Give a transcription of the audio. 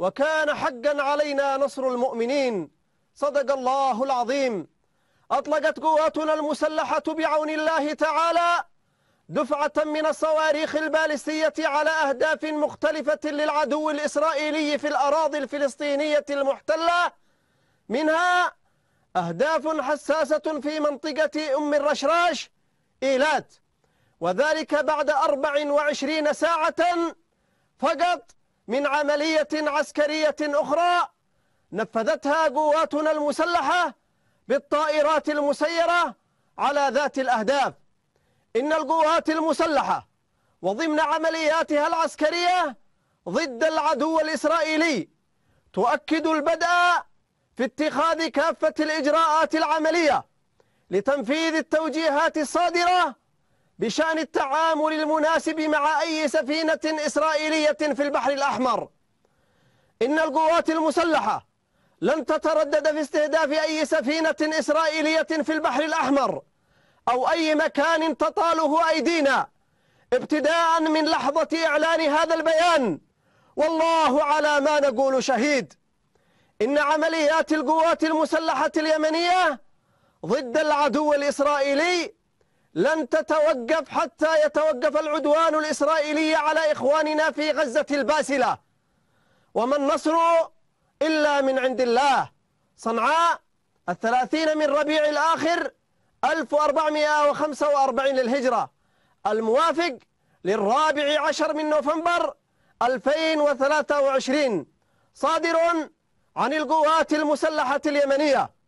وكان حقا علينا نصر المؤمنين صدق الله العظيم أطلقت قواتنا المسلحة بعون الله تعالى دفعة من الصواريخ البالستية على أهداف مختلفة للعدو الإسرائيلي في الأراضي الفلسطينية المحتلة منها أهداف حساسة في منطقة أم الرشراش إيلات وذلك بعد 24 ساعة فقط من عملية عسكرية أخرى نفذتها قواتنا المسلحة بالطائرات المسيرة على ذات الأهداف إن القوات المسلحة وضمن عملياتها العسكرية ضد العدو الإسرائيلي تؤكد البدء في اتخاذ كافة الإجراءات العملية لتنفيذ التوجيهات الصادرة بشأن التعامل المناسب مع أي سفينة إسرائيلية في البحر الأحمر إن القوات المسلحة لن تتردد في استهداف أي سفينة إسرائيلية في البحر الأحمر أو أي مكان تطاله أيدينا ابتداء من لحظة إعلان هذا البيان والله على ما نقول شهيد إن عمليات القوات المسلحة اليمنية ضد العدو الإسرائيلي لن تتوقف حتى يتوقف العدوان الإسرائيلي على إخواننا في غزة الباسلة وما النصر إلا من عند الله صنعاء الثلاثين من ربيع الآخر 1445 للهجرة الموافق للرابع عشر من نوفمبر 2023 صادر عن القوات المسلحة اليمنية